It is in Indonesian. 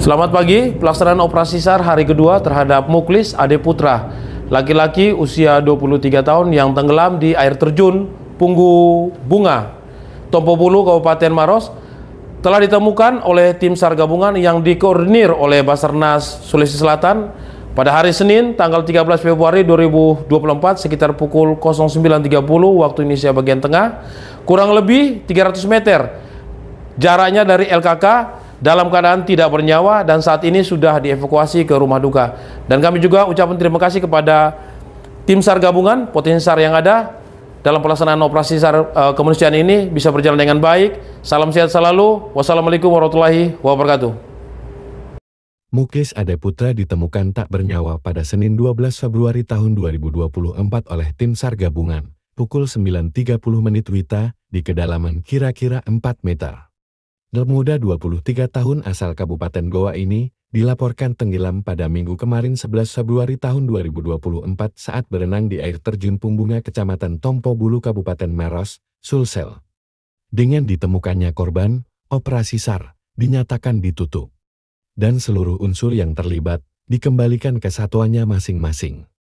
Selamat pagi, pelaksanaan operasi SAR hari kedua terhadap Muklis Ade Putra, laki-laki usia 23 tahun yang tenggelam di air terjun Punggu Bunga, Tompo Bulu, Kabupaten Maros, telah ditemukan oleh tim SAR gabungan yang dikoordinir oleh Basarnas Sulawesi Selatan pada hari Senin tanggal 13 Februari 2024 sekitar pukul 09.30 waktu Indonesia bagian tengah, kurang lebih 300 meter jaraknya dari LKK dalam keadaan tidak bernyawa dan saat ini sudah dievakuasi ke rumah duka. Dan kami juga ucapkan terima kasih kepada tim SAR gabungan, potensi SAR yang ada dalam pelaksanaan operasi SAR e, kemanusiaan ini bisa berjalan dengan baik. Salam sehat selalu. Wassalamualaikum warahmatullahi wabarakatuh. Mukis Ade Putra ditemukan tak bernyawa pada Senin 12 Februari tahun 2024 oleh tim SAR gabungan, pukul 9.30 menit WITA, di kedalaman kira-kira 4 meter. Pemuda 23 tahun asal Kabupaten Goa ini dilaporkan tenggelam pada minggu kemarin 11 Februari tahun 2024 saat berenang di air terjun Pumbunga Kecamatan Tompo Bulu Kabupaten Maros, Sulsel. Dengan ditemukannya korban, operasi SAR dinyatakan ditutup. Dan seluruh unsur yang terlibat dikembalikan ke satuannya masing-masing.